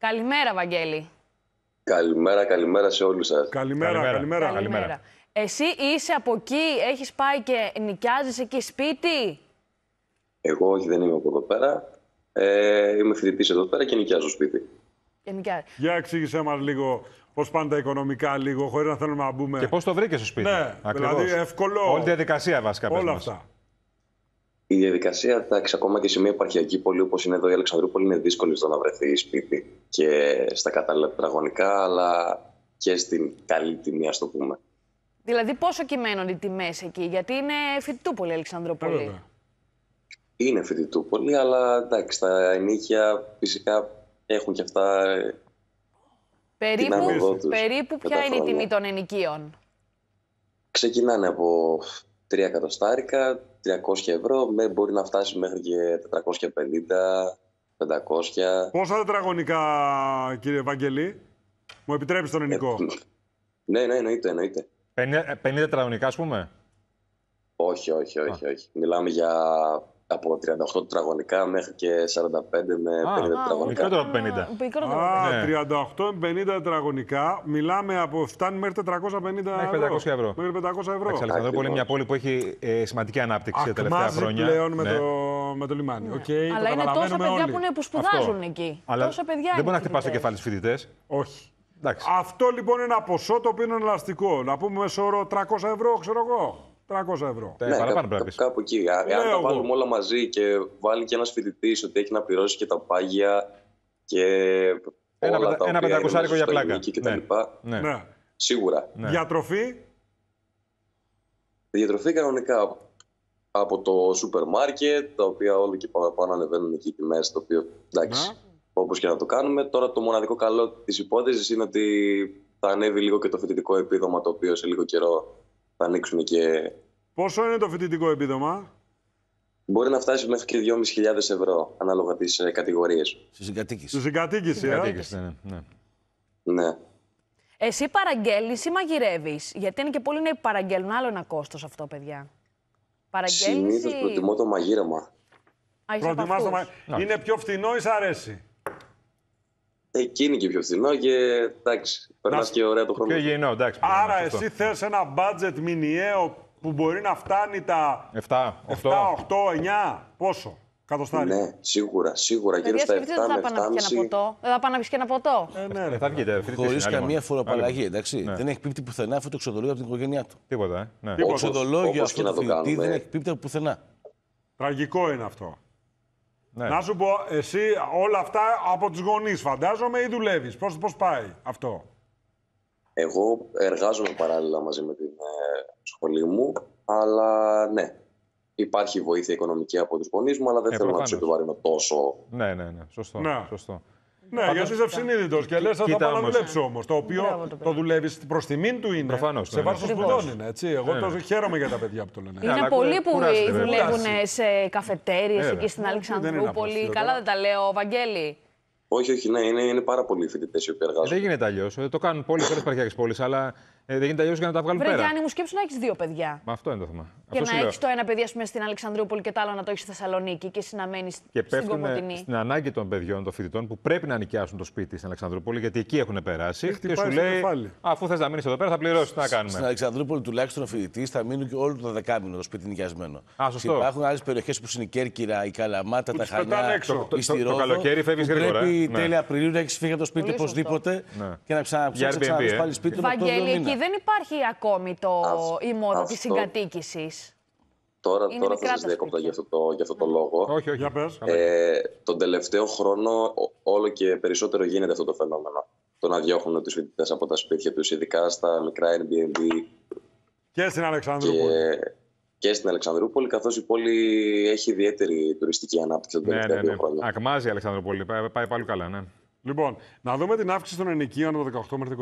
Καλημέρα, Βαγγέλη. Καλημέρα, καλημέρα σε όλους σας. Καλημέρα, καλημέρα. καλημέρα. Εσύ είσαι από εκεί, έχεις πάει και νοικιάζεις εκεί σπίτι. Εγώ όχι, δεν είμαι από εδώ πέρα. Ε, είμαι φοιτητής εδώ πέρα και νοικιάζω σπίτι. Και νοικιάζω. Για εξήγησέ μας λίγο Πώς πάνε τα οικονομικά λίγο, χωρίς να θέλουμε να μπούμε. Και πώς το βρήκες στο σπίτι. Ναι, Ακριβώς. δηλαδή εύκολο. Όλη τη διαδικασία βασικά. Όλα μας η διαδικασία εντάξει, ακόμα και σε μια επαρχιακή πόλη όπως είναι εδώ η Αλεξανδρούπολη, είναι δύσκολη στο να βρεθεί σπίτι και στα κατάλληλα τετραγωνικά, αλλά και στην καλή τιμή, ας το πούμε. Δηλαδή, πόσο κυμαίνουν οι τιμές εκεί, Γιατί είναι φοιτητούπολη η Αλεξανδρούπολη. Είναι φοιτητούπολη, αλλά εντάξει, τα ενίκια φυσικά έχουν και αυτά. Περίπου, περίπου ποια είναι η τιμή των ενοικίων. Ξεκινάνε από Τρία εκατοστάρικα, 300 ευρώ, με, μπορεί να φτάσει μέχρι και 450, 500. Πόσα τετραγωνικά, κύριε Βαγγελή, μου επιτρέπεις τον ελληνικό. Ε, ναι, ναι, εννοείται, εννοείται. 50, 50 ε, τετραγωνικά, ας πούμε. Όχι, όχι, όχι. όχι. Μιλάμε για από 38 τετραγωνικά μέχρι και 45 με 50 τετραγωνικά. Μικρότερο από 50. Μικρότερο 38 με 50 τετραγωνικά. Μιλάμε από φτάνει μέχρι 450 μέχρι 500 ευρώ. Μέχρι 500 ευρώ. είναι μια πόλη που έχει ε, σημαντική ανάπτυξη τα τελευταία χρόνια. πλέον ναι. το, με το λιμάνι. Ναι. Αλλά είναι τόσα παιδιά που, είναι, που σπουδάζουν εκεί. τόσα παιδιά δεν μπορεί να χτυπάς το κεφάλι στους φοιτητές. Όχι. Αυτό λοιπόν είναι ένα ποσό το οποίο είναι ελαστικό. Να πούμε σωρό 300 ευρώ, ξέρω εγώ. 300 ευρώ. Ναι, ναι παραπάνω πρέπει. Κάπου εκεί. Ναι, αν τα βάλουμε όλα μαζί και βάλει και ένας φοιτητής ότι έχει να πληρώσει και τα πάγια και. Ένα, όλα πεντα, τα για πλάκα. Και ναι. Λοιπά. Ναι. Σίγουρα. Ναι. Διατροφή. Διατροφή κανονικά από το σούπερ μάρκετ, τα οποία όλο και παραπάνω ανεβαίνουν εκεί τιμέ, το οποίο εντάξει, όπως και να το κάνουμε. Τώρα το μοναδικό καλό της υπόθεσης είναι ότι θα ανέβει λίγο και το φοιτητικό επίδομα, το οποίο σε λίγο καιρό θα και... Πόσο είναι το φοιτητικό επίδομα? Μπορεί να φτάσει μέχρι και 2.500 ευρώ, ανάλογα τις ε, κατηγορίες. Στη συγκατοίκηση. Στην συγκατοίκηση, ε? ναι, ναι, ναι. ναι. Εσύ παραγγέλνεις ή μαγειρεύεις, γιατί είναι και πολύ να παραγγέλνουν άλλο ένα κόστος αυτό, παιδιά. Παραγγέλνεις Συνήθως προτιμώ το μαγείρεμα. Είναι πιο φθηνό ή σ' αρέσει. Εκείνη και πιο φθηνό και εντάξει, περνάς και ωραία το χρόνο. Πιο γεννό, εντάξει. Άρα, εσύ αυτό. θες ένα μπάτζετ μηνιαίο που μπορεί να φτάνει τα 7, 8, 7, 8 9, πόσο. Κατοστάρι. Ναι, σίγουρα, σίγουρα. Γύρω στα 7 με 7,5. Δεν ε, θα πάνε να πει και ένα ποτό. Ε, ναι, ε, ρε, θα βγείτε. Χωρί καμία φοροαπαλλαγή, εντάξει. Ναι. Δεν έχει πίπτη πουθενά αυτό το ξεδολόγιο από την οικογένειά του. Τίποτα, ε. Ναι. Το ξεδολόγιο αυτό το δεν έχει πίπτη πουθενά. Τραγικό είναι αυτό. Ναι. Να σου πω, εσύ όλα αυτά από τους γονείς φαντάζομαι ή δουλεύεις. Πώς, πώς πάει αυτό. Εγώ εργάζομαι παράλληλα μαζί με την ε, σχολή μου, αλλά ναι, υπάρχει βοήθεια οικονομική από τους γονείς μου, αλλά δεν ε, θέλω προφανώς. να τους επιβαρύνω τόσο. Ναι, ναι, ναι, σωστό. Ναι. σωστό. Ναι, για γιατί είσαι ευσυνείδητος και λες, θα τα δουλέψω όμως. Το οποίο το, δουλεύεις προς τιμήν του είναι. Σε σε ναι, ναι. βάρος σπουδών είναι. Έτσι. Εγώ ναι, το χαίρομαι για τα παιδιά που το λένε. Είναι πολλοί που δουλεύουν σε καφετέρειες εκεί στην Αλεξανδρούπολη. Καλά δεν τα λέω, Βαγγέλη. Όχι, όχι, ναι, είναι, είναι πάρα πολλοί φοιτητές οι οποίοι εργάζονται. Ε, δεν γίνεται αλλιώς. Ε, το κάνουν πολλοί, πολλές παρχιάκε πόλεις, αλλά ε, δεν γίνεται αλλιώς για να τα βγάλουν πέρα. πέρα. Γιάννη, μου σκέψου να έχεις δύο παιδιά. Μα αυτό είναι το θέμα. Και αυτό να έχεις το ένα παιδί ας πούμε, στην Αλεξανδρούπολη και το άλλο να το έχεις στη Θεσσαλονίκη και εσύ να μένεις και στην Στην ανάγκη των παιδιών, των φοιτητών που πρέπει να νοικιάσουν το σπίτι στην Αλεξανδρούπολη, γιατί εκεί έχουν περάσει. Έχει και σου λέει, αφού θες να μείνεις εδώ πέρα, θα πληρώσεις. να κάνουμε. Στην Αλεξανδρούπολη τουλάχιστον ο φοιτητής θα μείνουν και όλο το δεκάμινο το σπίτι νοικιασμένο. Α, σωστό. Υπάρχουν άλλες περιοχές που είναι η Κέρκυρα, η Καλαμάτα, τα Το καλοκαίρι φεύγεις γρήγορα. Ε ναι. τέλη Απριλίου να έχεις φύγει από το σπίτι οπωσδήποτε ναι. και να ξαναψάξει ξανά, ε. πάλι σπίτι του. Βαγγέλη, εκεί δεν υπάρχει ακόμη το, η τη συγκατοίκησης. Τώρα, τώρα θα σα διακόπτω για αυτό το, αυτό το ναι. λόγο. Όχι, όχι, Ε, τον τελευταίο χρόνο όλο και περισσότερο γίνεται αυτό το φαινόμενο. Το να διώχνουν τους φοιτητές από τα σπίτια τους, ειδικά στα μικρά Airbnb. Και στην Αλεξάνδρου και στην Αλεξανδρούπολη, καθώς η πόλη έχει ιδιαίτερη τουριστική ανάπτυξη τον ναι, τελευταία ναι, ναι, ναι. Ακμάζει η Αλεξανδρούπολη, πάει πάλι καλά, ναι. Λοιπόν, να δούμε την αύξηση των ενοικίων από το 18 μέχρι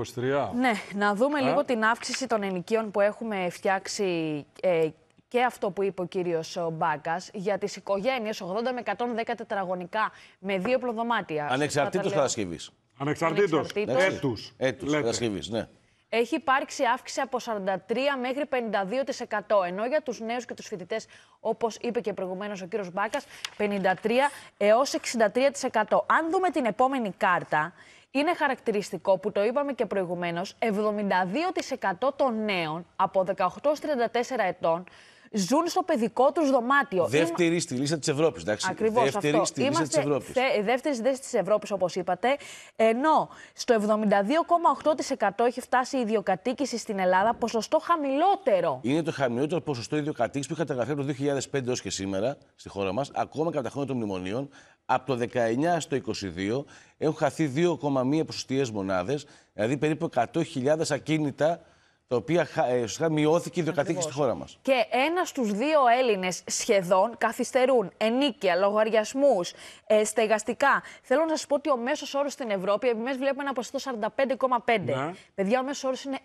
23. Ναι, να δούμε λίγο την αύξηση των ενοικίων που έχουμε φτιάξει ε, και αυτό που είπε ο κύριος Μπάκας για τις οικογένειες 80 με 110 τετραγωνικά με δύο πλοδομάτια. Ανεξαρτήτως κατασκευής. Ανεξαρτήτως. Έτους. Έτους κατασκευής, ναι έχει υπάρξει αύξηση από 43% μέχρι 52%. Ενώ για τους νέους και τους φοιτητές, όπως είπε και προηγουμένως ο κύριος Μπάκας, 53% έως 63%. Αν δούμε την επόμενη κάρτα, είναι χαρακτηριστικό που το είπαμε και προηγουμένως, 72% των νέων από 18-34 ετών ζουν στο παιδικό τους δωμάτιο. Δεύτερη Είμα... στη λίστα της Ευρώπης, εντάξει. Ακριβώς. Δεύτερη αυτό. στη λίστα της Ευρώπη. Δεύτερη στη λίστα της Ευρώπης, όπως είπατε. Ενώ στο 72,8% έχει φτάσει η ιδιοκατοίκηση στην Ελλάδα, ποσοστό χαμηλότερο. Είναι το χαμηλότερο ποσοστό ιδιοκατοίκησης που είχε καταγραφεί από το 2005 έως και σήμερα στη χώρα μας, ακόμα κατά χρόνια των μνημονίων. Από το 19 στο 22 έχουν χαθεί 2,1 ποσοστιαίες μονάδες, δηλαδή περίπου 100.000 ακίνητα τα οποία ε, μειώθηκε η ιδιοκατοίκηση στη χώρα μας. Και ένα στους δύο Έλληνες σχεδόν καθυστερούν ενίκεια, λογαριασμούς, ε, στεγαστικά. Θέλω να σας πω ότι ο μέσος όρος στην Ευρώπη, εμεί βλέπουμε ένα ποσοστό 45,5. Παιδιά, ο μέσος όρος είναι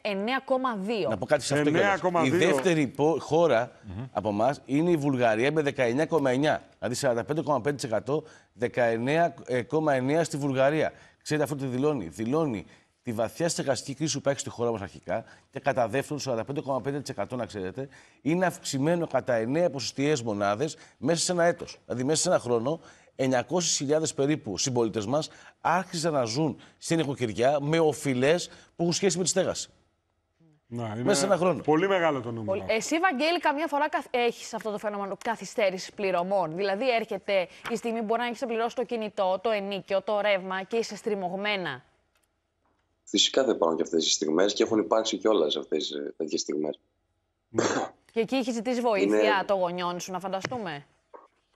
9,2. Να πω κάτι σε αυτό Η δεύτερη χώρα από εμάς είναι η Βουλγαρία με 19,9. Δηλαδή 45,5%, 19,9% στη Βουλγαρία. Ξέρετε αυτό τι δηλώνει. Δηλώνει τη βαθιά στεγαστική κρίση που υπάρχει στη χώρα μας αρχικά και κατά δεύτερον, 45,5% να ξέρετε, είναι αυξημένο κατά 9 ποσοστιαίες μονάδες μέσα σε ένα έτος. Δηλαδή, μέσα σε ένα χρόνο, 900.000 περίπου συμπολίτες μας άρχισαν να ζουν στην οικοκυριά με οφειλές που έχουν σχέση με τη στέγαση. Να, είναι μέσα σε ένα χρόνο. Πολύ μεγάλο το νούμερο. Εσύ, Βαγγέλη, καμιά φορά έχεις αυτό το φαινόμενο καθυστέρησης πληρωμών. Δηλαδή, έρχεται η στιγμή που μπορεί να έχεις πληρώσει το κινητό, το ενίκιο, το ρεύμα και είσαι στριμωγμένα. Φυσικά θα υπάρχουν και αυτές τι στιγμές και έχουν υπάρξει κιόλας αυτές ε, τέτοιες στιγμές. Ναι. Και εκεί έχεις ζητήσει βοήθεια Είναι... των γονιών σου, να φανταστούμε.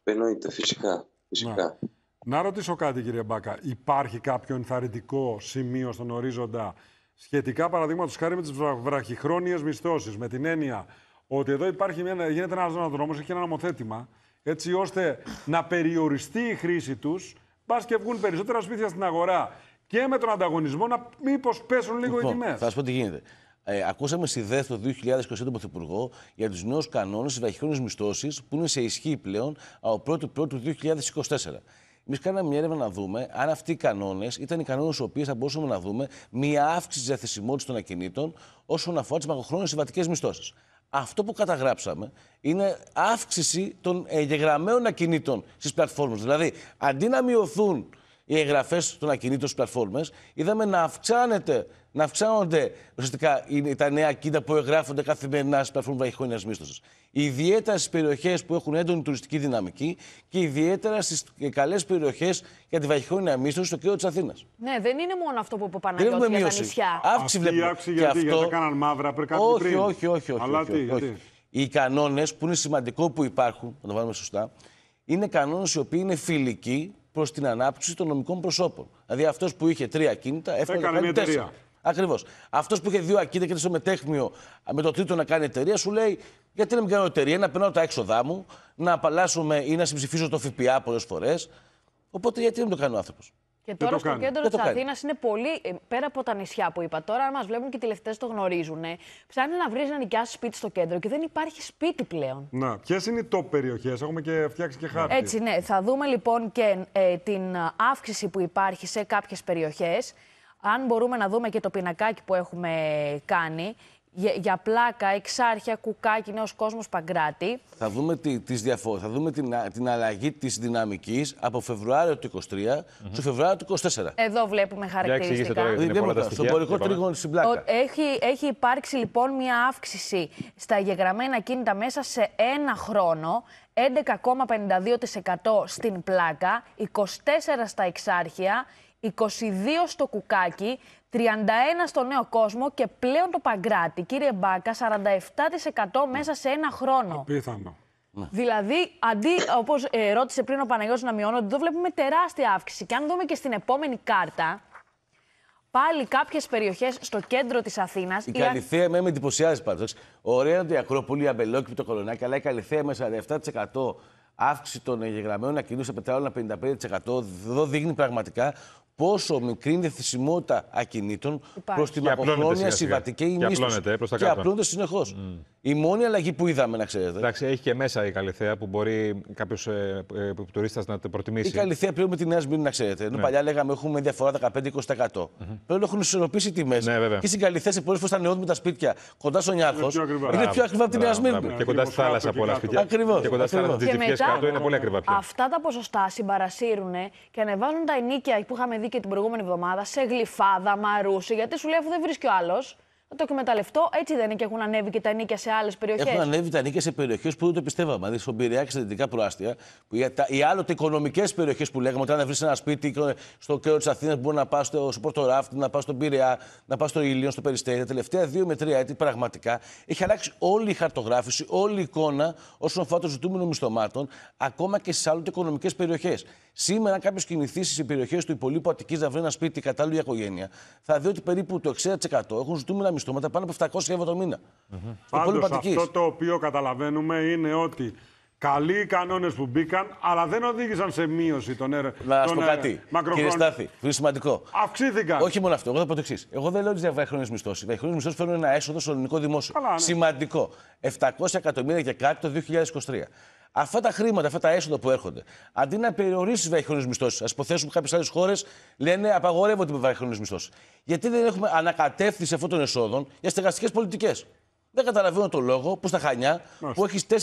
Εννοείται, φυσικά. φυσικά. Να. να ρωτήσω κάτι, κύριε Μπάκα. Υπάρχει κάποιο ενθαρρυντικό σημείο στον ορίζοντα σχετικά, παραδείγματος χάρη με τις βραχυχρόνιες μισθώσεις, με την έννοια ότι εδώ υπάρχει μια, γίνεται ένας δρόμο, έχει ένα νομοθέτημα, έτσι ώστε να περιοριστεί η χρήση τους, πας και βγουν περισσότερα σπίτια στην αγορά και με τον ανταγωνισμό να μήπως πέσουν λίγο λοιπόν, οι τιμές. Θα σα πω τι γίνεται. Ε, ακούσαμε στη ΔΕΘ το 2021 τον Πρωθυπουργό για τους νέους κανόνες της βραχυχρόνια μισθώσης που είναι σε ισχύ πλέον από 1η του 2024. Εμείς κάναμε μια έρευνα να δούμε αν αυτοί οι κανόνες ήταν οι κανόνες που θα μπορούσαμε να δούμε μια αύξηση της διαθεσιμότητας των ακινήτων όσον αφορά τις μακροχρόνιες συμβατικές μισθώσεις. Αυτό που καταγράψαμε είναι αύξηση των εγγεγραμμένων ακινήτων στις πλατφόρμες. Δηλαδή, αντί να μειωθούν οι εγγραφές των ακινήτων στι πλατφόρμες, είδαμε να αυξάνεται, να αυξάνονται ουσιαστικά τα νέα κίνητα που εγγράφονται καθημερινά στις πλατφόρμες βαχυχρόνια μίσθωσης. Ιδιαίτερα στις περιοχές που έχουν έντονη τουριστική δυναμική και ιδιαίτερα στις καλές περιοχές για τη βαχυχρόνια μίσθωση στο κέντρο της Αθήνας. Ναι, δεν είναι μόνο αυτό που είπε ο Παναγιώτης για μείωση. νησιά. Αύξηση Αύξηση γιατί, αυτό... γιατί τα κάναν μαύρα πριν κάτι όχι, πριν. Όχι, όχι, όχι. Αλλά όχι, γιατί. Οι κανόνες που είναι σημαντικό που υπάρχουν, να το βάλουμε σωστά, είναι κανόνες οι οποίοι είναι φιλικοί προς την ανάπτυξη των νομικών προσώπων. Δηλαδή αυτός που είχε τρία ακίνητα έφερε να κάνει τέσσερα. Ακριβώς. Αυτός που είχε δύο ακίνητα και στο μετέχνιο με το τρίτο να κάνει εταιρεία σου λέει: Γιατί να μην κάνω εταιρεία, να περνάω τα έξοδά μου, να απαλλάσσομαι ή να συμψηφίσω το ΦΠΑ πολλές φορές. Οπότε γιατί δεν το κάνει ο άνθρωπος. Και τώρα το στο κέντρο τη Αθήνας είναι πολύ ε, πέρα από τα νησιά που είπα. Τώρα, αν μας βλέπουν και οι τηλεφτέ το γνωρίζουν, ε, ψάχνει να βρεις να νοικιάσεις σπίτι στο κέντρο και δεν υπάρχει σπίτι πλέον. Να, ποιες είναι οι top περιοχές, έχουμε και φτιάξει και χάρτη. Έτσι, ναι. Θα δούμε λοιπόν και ε, την αύξηση που υπάρχει σε κάποιες περιοχές. Αν μπορούμε να δούμε και το πινακάκι που έχουμε κάνει, για, για πλάκα, εξάρχεια, κουκάκι, νέος κόσμος, παγκράτη. Θα δούμε, τι τις διαφο θα δούμε την, την αλλαγή της δυναμικής από Φεβρουάριο του 23 στο Φεβρουάριο του 2024. Εδώ βλέπουμε χαρακτηριστικά. Στον πορικό τρίγωνο τη πλάκα. Έχει, έχει υπάρξει λοιπόν μια αύξηση στα εγγεγραμμένα κίνητα μέσα σε ένα χρόνο. 11,52% στην πλάκα, 24% στα εξάρχεια, 22 στο Κουκάκι, 31 στο Νέο Κόσμο και πλέον το Παγκράτη. Κύριε Μπάκα, 47% μέσα σε ένα χρόνο. Απίθανο. Ναι. Δηλαδή, αντί, όπως ε, ρώτησε πριν ο Παναγιώτης να μειώνονται, εδώ βλέπουμε τεράστια αύξηση. Και αν δούμε και στην επόμενη κάρτα, πάλι κάποιες περιοχές στο κέντρο της Αθήνας. Η, η Καλυθέα με εντυπωσιάζει πάντω. Ωραία ότι η Ακρόπολη, η Αμπελόκη, το Κολονάκι, αλλά η Καλυθέα με 47% αύξηση των εγγεγραμμένων ακινήσεων 55%. Εδώ δείχνει πραγματικά πόσο μικρή είναι η θυσιμότητα ακινήτων προς την αποχρόνια συμβατική ενίσχυση. Και απλώνεται συνεχώ. Mm. Η μόνη αλλαγή που είδαμε, να ξέρετε. Εντάξει, έχει και μέσα η Καλυθέα που μπορεί κάποιος ε, ε, τουρίστας να την προτιμήσει. Η Καλυθέα πλέον με τη νέα σμήνη, να ξέρετε. Ενώ ναι. παλιά λέγαμε έχουμε διαφορά 15-20%. Mm-hmm. Πλέον έχουν ισορροπήσει τιμές. Ναι, και στην Καλυθέα σε πολλές φορές τα νεόδη τα σπίτια κοντά στον Νιάρχος είναι πιο ακριβά από τη νέα σμήνη. Και κοντά στη θάλασσα πολλά σπίτια. Ακριβώς. Και κοντά στη θάλασσα τη κάτω είναι πολύ ακριβά πια. Αυτά τα ποσοστά συμπαρασύρουν και ανεβάζουν τα ενίκια που είχαμε δει και την προηγούμενη εβδομάδα σε γλυφάδα, μαρούσε, γιατί σου λέει αφού δεν βρίσκει ο άλλος να το εκμεταλλευτώ. Έτσι δεν είναι και έχουν ανέβει και τα νίκια σε άλλες περιοχές. Έχουν ανέβει τα νίκια σε περιοχές που δεν το πιστεύαμε. Δηλαδή στον Πειραιά και στα δυτικά προάστια. Που για τα, οι άλλοτε οικονομικές περιοχές που λέγαμε, όταν βρεις ένα σπίτι στο κέντρο της Αθήνας, μπορεί να πας στο Πόρτο Ράφτ, να πας στον Πειραιά, να πας στο Ηλίον, στο Περιστέρι. Τα τελευταία δύο με τρία έτη πραγματικά έχει αλλάξει όλη η χαρτογράφηση, όλη η εικόνα όσον αφορά το ζητούμενο μισθωμάτων, ακόμα και στις άλλοτε οικονομικές περιοχές. Σήμερα, αν κάποιος κινηθεί στι περιοχές του υπολείπου Αττικής να βρει ένα σπίτι για οικογένεια, θα δει ότι περίπου το 60% έχουν ζητούμενα μισθώματα πάνω από 700 ευρώ το μήνα. αυτό το οποίο καταλαβαίνουμε είναι ότι Καλοί οι κανόνες που μπήκαν, αλλά δεν οδήγησαν σε μείωση των έργων. Να σας πω ε, κάτι. Κύριε Στάθη, είναι σημαντικό. Αυξήθηκαν. Όχι μόνο αυτό. Εγώ θα πω το εξής. Εγώ δεν λέω ότι διαβαχρόνιε μισθό. Οι διαβαχρόνιε μισθό φέρνουν ένα έσοδο στο ελληνικό δημόσιο. Καλά, ναι. Σημαντικό. 700 εκατομμύρια και κάτι το 2023. Αυτά τα χρήματα, αυτά τα έσοδα που έρχονται, αντί να περιορίσεις τι βαριχρόνιε μισθώσεις, ας υποθέσουμε κάποιες άλλες χώρες λένε απαγορεύονται οι βαριχρόνιε μισθώσεις. Γιατί δεν έχουμε ανακατεύθυνση αυτών των εσόδων για στεγαστικές πολιτικές. Δεν καταλαβαίνω το λόγο που στα Χανιά, που έχει 4.200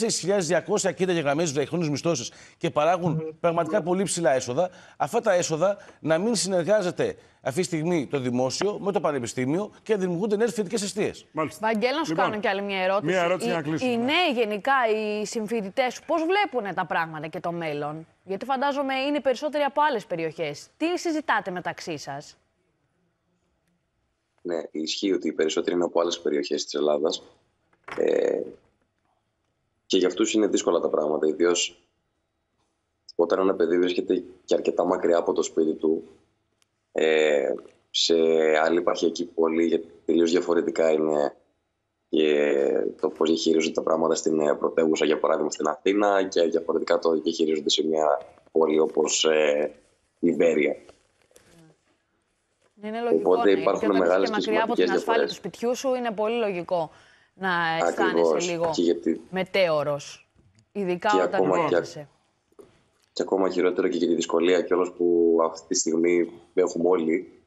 ακίνητα γραμμέ βραχυχρόνιου μισθώσεις και παράγουν πραγματικά πολύ ψηλά έσοδα, αυτά τα έσοδα να μην συνεργάζεται αυτή τη στιγμή το δημόσιο με το πανεπιστήμιο και να δημιουργούνται νέες φοιτητικές αιστείες. Βαγγέλ, να σου λοιπόν, κάνω κι άλλη μια ερώτηση. Μια ερώτηση να κλείσουμε. Οι νέοι γενικά, οι συμφοιτητές, πώς βλέπουν τα πράγματα και το μέλλον. Γιατί φαντάζομαι είναι περισσότεροι από άλλες περιοχές. Τι συζητάτε μεταξύ σας. Ναι, ισχύει ότι οι περισσότεροι είναι από άλλες περιοχές της Ελλάδας. Ε, και για αυτούς είναι δύσκολα τα πράγματα, ιδίως όταν ένα παιδί βρίσκεται και αρκετά μακριά από το σπίτι του, ε, σε άλλη επαρχιακή πόλη, γιατί τελείως διαφορετικά είναι και το πώς διαχειρίζονται τα πράγματα στην ε, πρωτεύουσα, για παράδειγμα στην Αθήνα, και διαφορετικά το διαχειρίζονται σε μια πόλη όπως ε, η Βέρεια. Ναι, είναι λογικό, Οπότε ναι. υπάρχουν μεγάλες και μακριά από την ασφάλεια του σπιτιού σου είναι πολύ λογικό να αισθάνεσαι λίγο γιατί... μετέωρος. Ειδικά και όταν ακόμα, και, ακόμα χειρότερο και για τη δυσκολία όλος που αυτή τη στιγμή έχουμε όλοι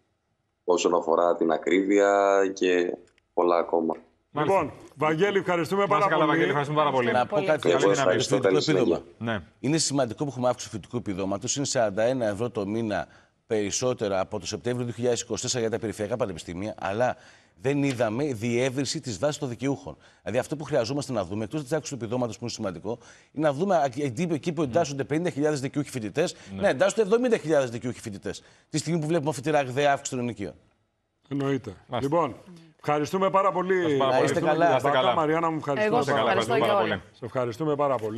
όσον αφορά την ακρίβεια και πολλά ακόμα. Λοιπόν, Βαγγέλη, ευχαριστούμε πάρα πολύ. Καλά, Βαγγέλη, ευχαριστούμε πάρα πολύ. Να πω κάτι για το φοιτητικό επίδομα. Ναι. Είναι σημαντικό που έχουμε αύξηση του φοιτητικού επιδόματος. Είναι 41 ευρώ το μήνα περισσότερα από το Σεπτέμβριο του 2024 για τα περιφερειακά πανεπιστήμια. Αλλά δεν είδαμε διεύρυνση της βάσης των δικαιούχων. Δηλαδή, αυτό που χρειαζόμαστε να δούμε, εκτός τη άξιση του επιδόματος που είναι σημαντικό, είναι να δούμε εκεί που εντάσσονται 50.000 δικαιούχοι φοιτητές, ναι. να εντάσσονται 70.000 δικαιούχοι φοιτητές. Τη στιγμή που βλέπουμε αυτή τη ραγδαία αύξηση των ενοικίων. Εννοείται. Λοιπόν, ευχαριστούμε πάρα πολύ. Να είστε καλά. Μαριάννα μου, ευχαριστούμε πάρα πολύ. Σε ευχαριστούμε πάρα πολύ.